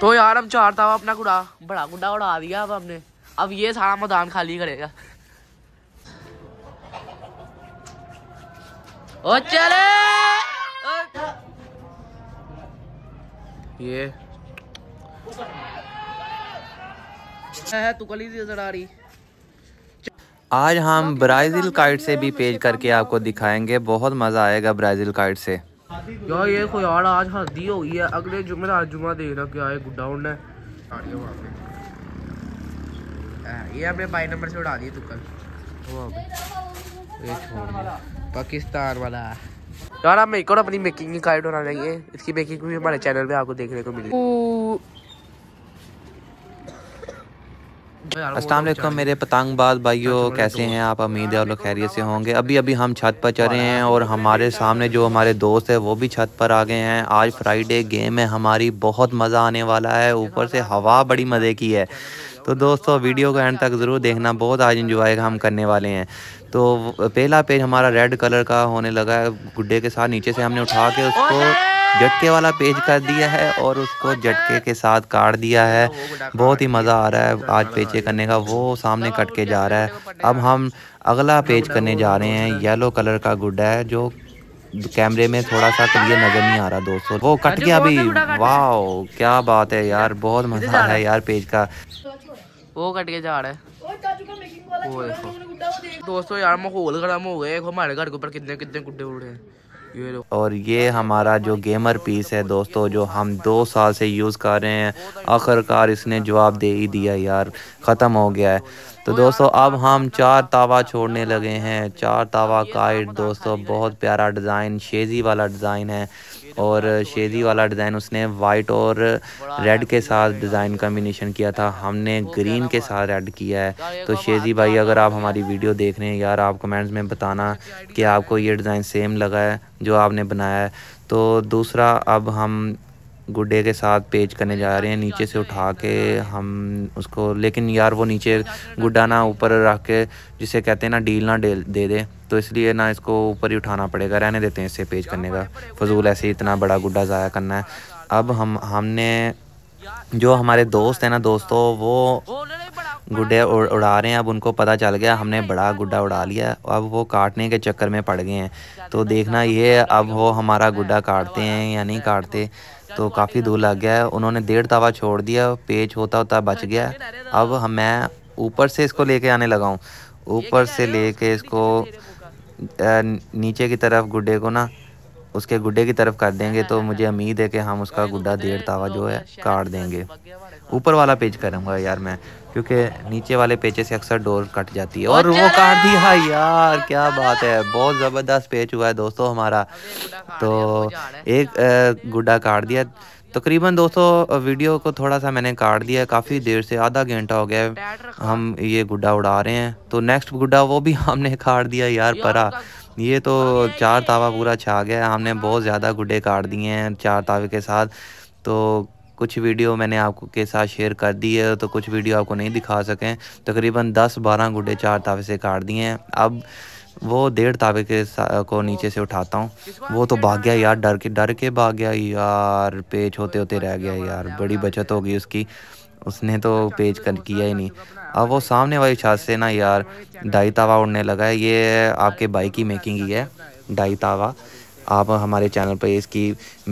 तो यार हम चार था अपना गुड़ा बड़ा गुड्डा उड़ा दिया अब हमने अब ये सारा मैदान खाली करेगा ओ चले ये नजर आ रही आज हम ब्राज़ील काइट से भी पेज करके आपको दिखाएंगे बहुत मज़ा आएगा ब्राज़ील काइट से यार ये कोई यार आज हल्दी हो गई है अगले जुमे आज जुमा देख रहा क्या है गुड्डा उड़ना ये अपने बाई नंबर से उड़ा दिए तुक्कल ये पाकिस्तान वाला यार आप मेरे को अपनी मेकिंग की कार्ड बनाना चाहिए इसकी मेकिंग भी हमारे चैनल पे आपको देखने को मिलेगी असलम मेरे पतंगबाज भाइयों कैसे हैं आप उम्मीद है और लोग खैरियत से होंगे अभी अभी हम छत पर चढ़े हैं और हमारे सामने जो हमारे दोस्त है वो भी छत पर आ गए हैं आज फ्राइडे गेम है हमारी बहुत मज़ा आने वाला है ऊपर से हवा बड़ी मज़े की है तो दोस्तों वीडियो को एंड तक ज़रूर देखना बहुत आज इंजॉय हम करने वाले हैं तो पहला पेज हमारा रेड कलर का होने लगा है गुड्डे के साथ नीचे से हमने उठा के उसको झटके वाला पेज कर दिया है और उसको झटके के साथ काट दिया है बहुत ही मज़ा आ रहा है आज पेचे करने का वो सामने कट के जा रहा है अब हम अगला पेज करने जा रहे हैं येलो कलर का गुड्डा है जो कैमरे में थोड़ा सा क्लियर नज़र नहीं आ रहा दोस्तों वो कट गया अभी वाह क्या बात है यार बहुत मज़ा आ रहा है यार पेज का वो कट के जा रहा है दोस्तों यार माहौल गर्म हो गए हमारे घर के ऊपर कितने कितने गुड्डे हैं और ये हमारा जो गेमर पीस है दोस्तों जो हम दो साल से यूज़ कर रहे हैं आखिरकार इसने जवाब दे ही दिया यार ख़त्म हो गया है तो दोस्तों अब हम चार तावा छोड़ने लगे हैं चार तावा काइट दोस्तों बहुत प्यारा डिज़ाइन शेजी वाला डिज़ाइन है और शेजी वाला डिज़ाइन उसने वाइट और रेड के साथ डिज़ाइन कम्बिनेशन किया था हमने ग्रीन के साथ रेड किया है तो शेजी भाई अगर आप हमारी वीडियो देख रहे हैं यार आप कमेंट्स में बताना कि आपको ये डिज़ाइन सेम लगा है जो आपने बनाया है तो दूसरा अब हम गुड्डे के साथ पेज करने जा रहे हैं नीचे से उठा के हम उसको लेकिन यार वो नीचे गुड्डा ना ऊपर रख के जिसे कहते हैं ना डील ना डे दे दे तो इसलिए ना इसको ऊपर ही उठाना पड़ेगा रहने देते हैं इससे पेज करने का फजूल ऐसे ही इतना बड़ा गुड्डा ज़ाया करना है अब हम हमने जो हमारे दोस्त हैं ना दोस्तों वो गुड्डे उड़ा रहे हैं अब उनको पता चल गया हमने बड़ा गुड्डा उड़ा लिया अब वो काटने के चक्कर में पड़ गए हैं तो देखना ये अब वो हमारा गुड्डा काटते हैं या नहीं काटते तो काफ़ी दूर लग गया है उन्होंने डेढ़ तवा छोड़ दिया पेज होता होता बच गया अब हम मैं ऊपर से इसको लेके आने लगा हूँ ऊपर से लेके इसको नीचे की तरफ गुड्डे को ना उसके गुड्डे की तरफ कर देंगे तो मुझे उम्मीद है कि हम उसका गुड्डा डेढ़ तावा जो है काट देंगे ऊपर वाला पेज करूँगा यार मैं क्योंकि नीचे वाले पेजे से अक्सर डोर कट जाती है और वो काट दिया हाँ यार क्या बात है बहुत ज़बरदस्त पेज हुआ है दोस्तों हमारा तो एक गुड्डा काट दिया तकरीबन दोस्तों वीडियो को थोड़ा सा मैंने काट दिया काफ़ी देर से आधा घंटा हो गया हम ये गुड्डा उड़ा रहे हैं तो नेक्स्ट गुड्डा वो भी हमने काट दिया यार परा ये तो चार तावा पूरा छा गया हमने बहुत ज़्यादा गुड्डे काट दिए हैं चार तावे के साथ तो कुछ वीडियो मैंने आपको के साथ शेयर कर दी है तो कुछ वीडियो आपको नहीं दिखा सकें तकरीबन दस बारह गुडे चार तावे से काट दिए हैं अब वो डेढ़ तावे के को नीचे से उठाता हूँ वो तो भाग गया यार डर के डर के भाग गया यार पेच होते होते रह गया यार बड़ी बचत होगी उसकी उसने तो पेज कर किया ही नहीं अब वो सामने वाली छात से ना यार ढाई तावा उड़ने लगा है ये आपके बाइक की मेकिंग ही है ढाई तावा आप हमारे चैनल पर इसकी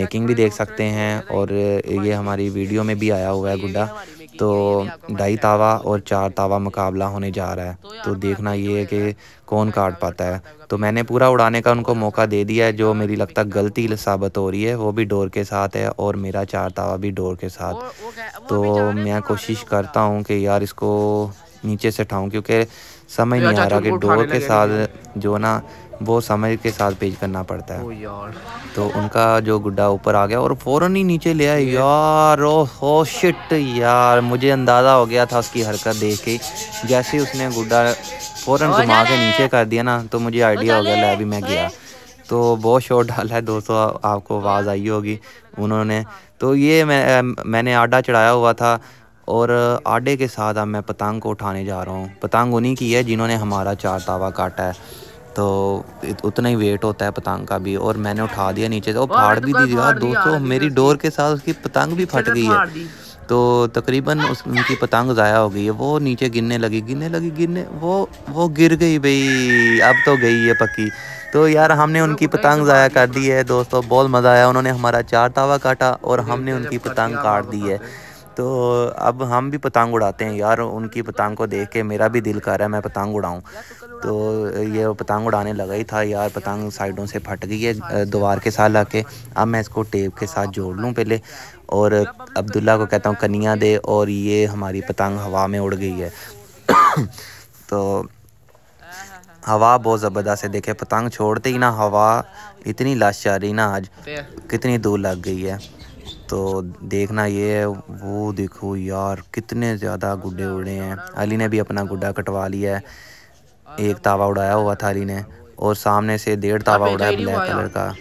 मेकिंग भी देख सकते हैं और ये हमारी वीडियो में भी आया हुआ है गुड्डा तो ढाई तावा और चार तावा मुकाबला होने जा रहा है तो देखना ये है कि कौन काट पाता है तो मैंने पूरा उड़ाने का उनको मौका दे दिया है जो मेरी लगता गलती साबित हो रही है वो भी डोर के साथ है और मेरा चार तावा भी डोर के साथ तो मैं कोशिश करता हूँ कि यार इसको नीचे से उठाऊँ क्योंकि समझ नहीं आ रहा कि डोर के साथ जो ना वो समय के साथ पेज करना पड़ता है तो उनका जो गुड्डा ऊपर आ गया और फ़ौर ही नीचे ले आए यार ओ हो शिट यार मुझे अंदाज़ा हो गया था उसकी हरकत देख के जैसे उसने गुड्डा फ़ौर घुमा के नीचे कर दिया ना तो मुझे आइडिया हो गया ले अभी मैं गया तो बहुत शोर डाला है दोस्तों आपको आवाज़ आई होगी उन्होंने तो ये मैं मैंने आडा चढ़ाया हुआ था और आडे के साथ अब मैं पतंग को उठाने जा रहा हूँ पतंग उन्हीं की है जिन्होंने हमारा चार तावा काटा है तो उतना ही वेट होता है पतंग का भी और मैंने उठा दिया नीचे से और फाड़ तो भी दी यार दोस्तों मेरी तो डोर के साथ उसकी पतंग भी फट तो गई है तो तकरीबन उस उनकी पतंग ज़ाया हो गई है वो नीचे गिरने लगी गिरने लगी गिरने वो वो गिर गई भाई अब तो गई है पक्की तो यार हमने उनकी पतंग ज़ाया कर दी है दोस्तों बहुत मज़ा आया उन्होंने हमारा चार तावा काटा और हमने उनकी पतंग काट दी है तो अब हम भी पतंग उड़ाते हैं यार उनकी पतंग को देख के मेरा भी दिल कर रहा है मैं पतंग उड़ाऊँ तो ये पतंग उड़ाने लगा ही था यार पतंग साइडों से फट गई है दीवार के साथ लाके के अब मैं इसको टेप के साथ जोड़ लूँ पहले और अब्दुल्ला को कहता हूँ कनिया दे और ये हमारी पतंग हवा में उड़ गई है तो हवा बहुत ज़बरदस्त है देखे पतंग छोड़ते ही ना हवा इतनी लाश जा रही ना आज कितनी दूर लग गई है तो देखना ये है वो देखो यार कितने ज़्यादा गुड्डे उड़े हैं अली ने भी अपना गुड्डा कटवा लिया है एक तावा उड़ाया हुआ था अली ने और सामने से डेढ़ तावा उड़ाया ब्लैक कलर का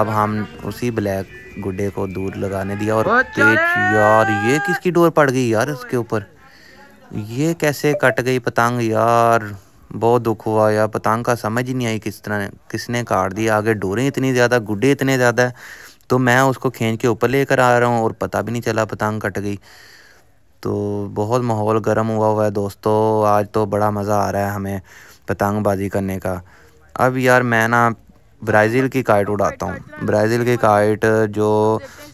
अब हम उसी ब्लैक गुड्डे को दूर लगाने दिया और यार ये किसकी डोर पड़ गई यार उसके ऊपर ये कैसे कट गई पतंग यार बहुत दुख हुआ यार पतंग का समझ ही नहीं आई किस तरह किसने काट दिया आगे डोरें इतनी ज़्यादा गुड्डे इतने ज़्यादा तो मैं उसको खींच के ऊपर लेकर आ रहा हूँ और पता भी नहीं चला पतंग कट गई तो बहुत माहौल गर्म हुआ हुआ है दोस्तों आज तो बड़ा मज़ा आ रहा है हमें पतंगबाजी करने का अब यार मैं ना ब्राज़ील की काइट उड़ाता हूँ ब्राज़ील की काइट जो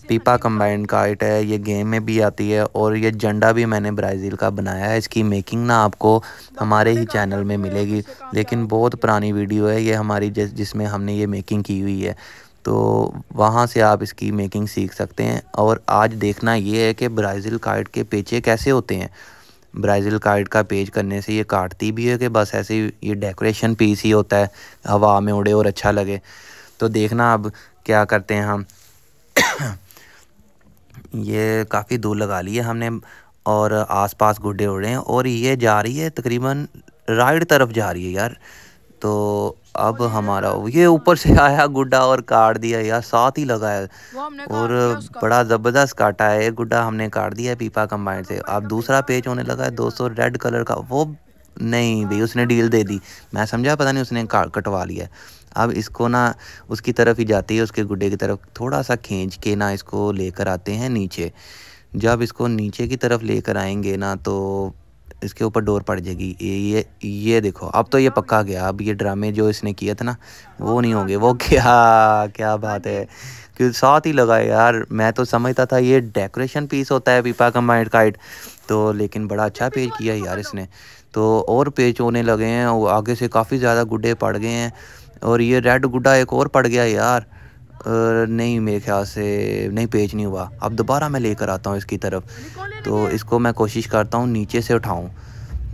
पीपा कंबाइंड काइट है ये गेम में भी आती है और ये झंडा भी मैंने ब्राज़ील का बनाया है इसकी मेकिंग ना आपको हमारे ही चैनल में मिलेगी लेकिन बहुत पुरानी वीडियो है ये हमारी जिस जिसमें हमने ये मेकिंग की हुई है तो वहाँ से आप इसकी मेकिंग सीख सकते हैं और आज देखना ये है कि ब्राज़ील कार्ड के पेचे कैसे होते हैं ब्राज़ील कार्ड का पेज करने से ये काटती भी है कि बस ऐसे ही ये डेकोरेशन पीस ही होता है हवा में उड़े और अच्छा लगे तो देखना अब क्या करते हैं हम ये काफ़ी दूर लगा ली है हमने और आसपास गुड्डे उड़े हैं और ये जा रही है तकरीबन राइट तरफ जा रही है यार तो अब हमारा ये ऊपर से आया गुड्डा और काट दिया यार साथ ही लगा है और बड़ा ज़बरदस्त काटा है एक गुड्डा हमने काट दिया है पीपा कंबाइंड से अब दूसरा पेज होने लगा है सौ रेड कलर का वो नहीं भाई उसने डील दे दी मैं समझा पता नहीं उसने कटवा लिया अब इसको ना उसकी तरफ ही जाती है उसके गुड्डे की तरफ थोड़ा सा खींच के ना इसको लेकर आते हैं नीचे जब इसको नीचे की तरफ लेकर आएंगे ना तो इसके ऊपर डोर पड़ जाएगी ये ये ये देखो अब तो ये पक्का गया अब ये ड्रामे जो इसने किया था ना वो नहीं होंगे वो क्या क्या बात है कि साथ ही लगा यार मैं तो समझता था ये डेकोरेशन पीस होता है पीपा का माइंड काइट तो लेकिन बड़ा अच्छा पेज किया यार इसने तो और पेज होने लगे हैं आगे से काफ़ी ज़्यादा गुड्डे पड़ गए हैं और ये रेड गुड्डा एक और पड़ गया यार नहीं मेरे ख्याल से नहीं पेज नहीं हुआ अब दोबारा मैं लेकर आता हूँ इसकी तरफ तो इसको मैं कोशिश करता हूँ नीचे से उठाऊँ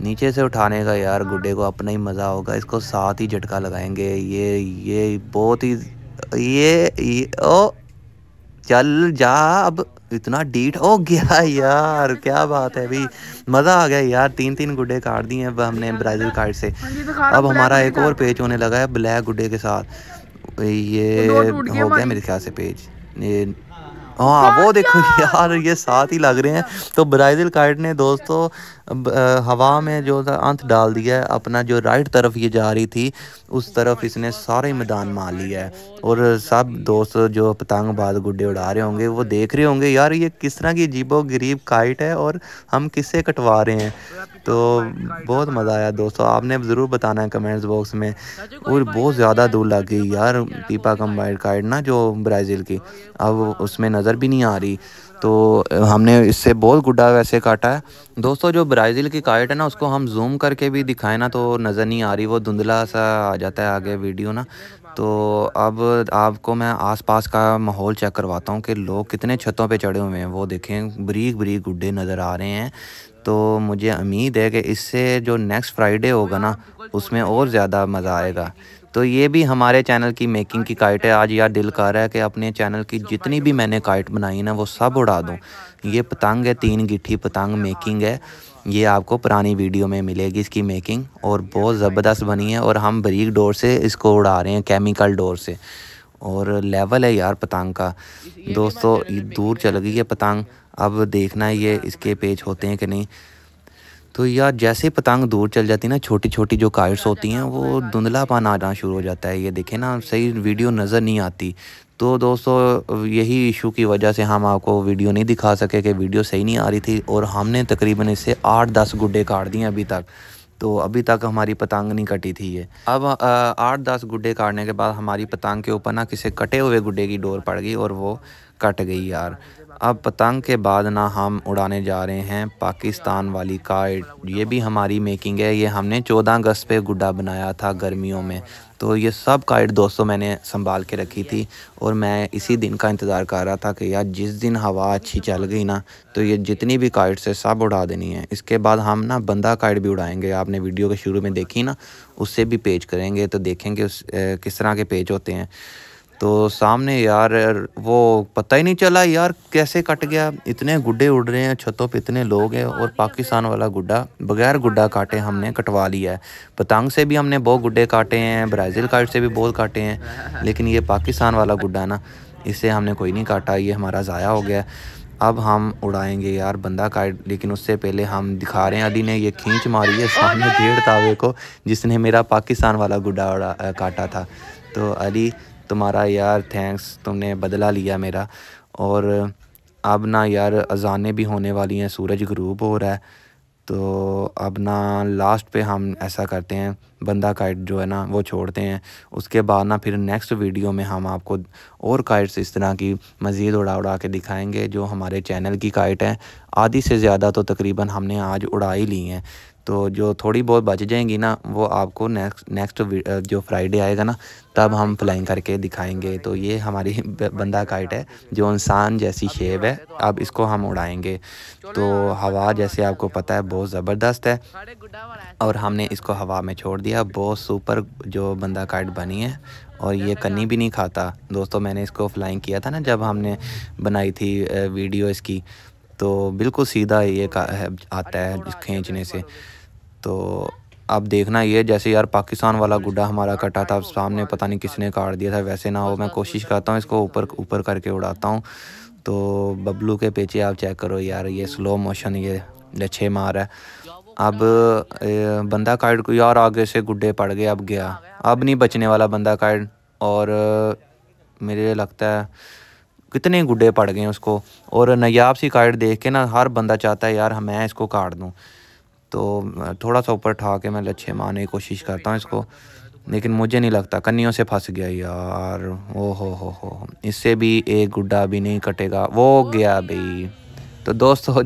नीचे से उठाने का यार गुड्डे को अपना ही मज़ा होगा इसको साथ ही झटका लगाएंगे ये ये बहुत ही ये, ये ओ चल जा अब इतना डीट हो गया यार क्या बात है अभी मज़ा आ गया यार तीन तीन गुड्डे काट दिए अब हमने ब्राज़ील कार्ड से अब हमारा एक और पेज होने लगा है ब्लैक गुड्डे के साथ ये तो हो गया मेरे ख्याल से पेज हाँ वो देखो यार ये साथ ही लग रहे हैं तो ब्राज़ील कार्ड ने दोस्तों अब हवा में जो था अंत डाल दिया अपना जो राइट तरफ ये जा रही थी उस तरफ इसने सारे मैदान मार लिया है और सब दोस्त जो बाद गुड्डे उड़ा रहे होंगे वो देख रहे होंगे यार ये किस तरह की जीबो गरीब काइट है और हम किससे कटवा रहे हैं तो बहुत मज़ा आया दोस्तों आपने ज़रूर बताना है कमेंट्स बॉक्स में और बहुत ज़्यादा दूर लग गई यार पीपा कम्बाइड काइट ना जो ब्राज़ील की अब उसमें नज़र भी नहीं आ रही तो हमने इससे बहुत गुड्डा वैसे काटा है दोस्तों जो ब्राज़ील की काइट है ना उसको हम जूम करके भी दिखाएं ना तो नज़र नहीं आ रही वो धुंधला सा आ जाता है आगे वीडियो ना तो अब आपको मैं आसपास का माहौल चेक करवाता हूँ कि लोग कितने छतों पे चढ़े हुए हैं वो देखें बरीक बरीक गुड्डे नज़र आ रहे हैं तो मुझे उम्मीद है कि इससे जो नेक्स्ट फ्राइडे होगा ना उसमें और ज़्यादा मज़ा आएगा तो ये भी हमारे चैनल की मेकिंग की काइट है आज यार दिल कर रहा है कि अपने चैनल की जितनी भी मैंने काइट बनाई ना वो सब उड़ा दूँ ये पतंग है तीन गिट्ठी पतंग मेकिंग है ये आपको पुरानी वीडियो में मिलेगी इसकी मेकिंग और बहुत ज़बरदस्त बनी है और हम बरीक डोर से इसको उड़ा रहे हैं केमिकल डोर से और लेवल है यार पतंग का दोस्तों दूर चल गई है पतंग अब देखना ये इसके पेज होते हैं कि नहीं तो यार जैसे पतंग दूर चल जाती है ना छोटी छोटी जो काइट्स होती हैं वो धुंधलापन आना शुरू हो जाता है ये देखें ना सही वीडियो नज़र नहीं आती तो दोस्तों यही इशू की वजह से हम आपको वीडियो नहीं दिखा सके कि वीडियो सही नहीं आ रही थी और हमने तकरीबन इससे आठ दस गुड्डे काट दिए अभी तक तो अभी तक हमारी पतंग नहीं कटी थी ये अब आठ दस गुड्डे काटने के बाद हमारी पतंग के ऊपर ना किसी कटे हुए गुड्डे की डोर पड़ गई और वो कट गई यार अब पतंग के बाद ना हम उड़ाने जा रहे हैं पाकिस्तान वाली काइट ये भी हमारी मेकिंग है ये हमने 14 अगस्त पे गुड्डा बनाया था गर्मियों में तो ये सब काइट दोस्तों मैंने संभाल के रखी थी और मैं इसी दिन का इंतज़ार कर रहा था कि यार जिस दिन हवा अच्छी चल गई ना तो ये जितनी भी काइट से सब उड़ा देनी है इसके बाद हम ना बंदा काइट भी उड़ाएंगे आपने वीडियो के शुरू में देखी ना उससे भी पेज करेंगे तो देखेंगे उस ए, किस तरह के पेज होते हैं तो सामने यार वो पता ही नहीं चला यार कैसे कट गया इतने गुड्डे उड़ रहे हैं छतों पे इतने लोग हैं और पाकिस्तान वाला गुड्डा बगैर गुड्डा काटे हमने कटवा लिया है पतंग से भी हमने बहुत गुड्डे काटे हैं ब्राज़ील काट से भी बहुत काटे हैं लेकिन ये पाकिस्तान वाला गुड्डा ना इसे हमने कोई नहीं काटा ये हमारा ज़ाया हो गया अब हम उड़ाएंगे यार बंदा काट लेकिन उससे पहले हम दिखा रहे हैं अली ने ये खींच मारी है सामने भीड़ तावे को जिसने मेरा पाकिस्तान वाला गुड्डा उड़ा काटा था तो अली तुम्हारा यार थैंक्स तुमने बदला लिया मेरा और अब ना यार अजाने भी होने वाली हैं सूरज ग्रूप हो रहा है तो अब ना लास्ट पे हम ऐसा करते हैं बंदा काइट जो है ना वो छोड़ते हैं उसके बाद ना फिर नेक्स्ट वीडियो में हम आपको और काइट्स इस तरह की मज़ीद उड़ा उड़ा के दिखाएंगे जो हमारे चैनल की काइट हैं आधी से ज़्यादा तो तकरीबन हमने आज उड़ा ही ली हैं तो जो थोड़ी बहुत बच जाएंगी ना वो आपको नेक्स्ट नेक्स्ट जो फ्राइडे आएगा ना तब हम फ्लाइंग करके दिखाएंगे तो ये हमारी बंदा काइट है जो इंसान जैसी शेप है अब इसको हम उड़ाएंगे तो हवा जैसे आपको पता है बहुत ज़बरदस्त है और हमने इसको हवा में छोड़ दिया लिया बहुत सुपर जो बंदा कार्ड बनी है और ये कन्नी भी नहीं खाता दोस्तों मैंने इसको फ्लाइंग किया था ना जब हमने बनाई थी वीडियो इसकी तो बिल्कुल सीधा ये आता है खींचने से तो आप देखना ये जैसे यार पाकिस्तान वाला गुड्डा हमारा कटा था सामने पता नहीं किसने काट दिया था वैसे ना हो मैं कोशिश करता हूँ इसको ऊपर ऊपर करके उड़ाता हूँ तो बबलू के पीछे आप चेक करो यार ये स्लो मोशन ये लच्छे मार है अब बंदा कार्ड को यार आगे से गुड्डे पड़ गए अब गया अब नहीं बचने वाला बंदा कार्ड और मेरे लगता है कितने गुड्डे पड़ गए उसको और नयाब सी कार्ड देख के ना हर बंदा चाहता है यार हाँ, मैं इसको काट दूँ तो थोड़ा सा ऊपर ठा के मैं लच्छे मारने की कोशिश करता हूँ इसको लेकिन मुझे नहीं लगता कन्नियों से फंस गया यार ओ हो हो हो इससे भी एक गुड्डा भी नहीं कटेगा वो गया भाई तो दोस्तों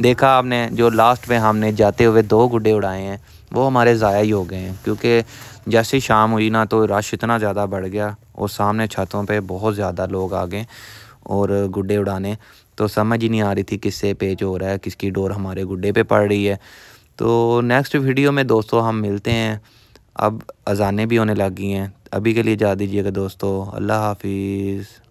देखा आपने जो लास्ट में हमने जाते हुए दो गुड्डे उड़ाए हैं वो हमारे ज़ाया ही हो गए हैं क्योंकि जैसे शाम हुई ना तो रश इतना ज़्यादा बढ़ गया और सामने छतों पे बहुत ज़्यादा लोग आ गए और गुड्डे उड़ाने तो समझ ही नहीं आ रही थी किससे पेच हो रहा है किसकी डोर हमारे गुड्डे पे पड़ रही है तो नेक्स्ट वीडियो में दोस्तों हम मिलते हैं अब अजाने भी होने लग गई हैं अभी के लिए जा दीजिएगा दोस्तों अल्लाह हाफिज़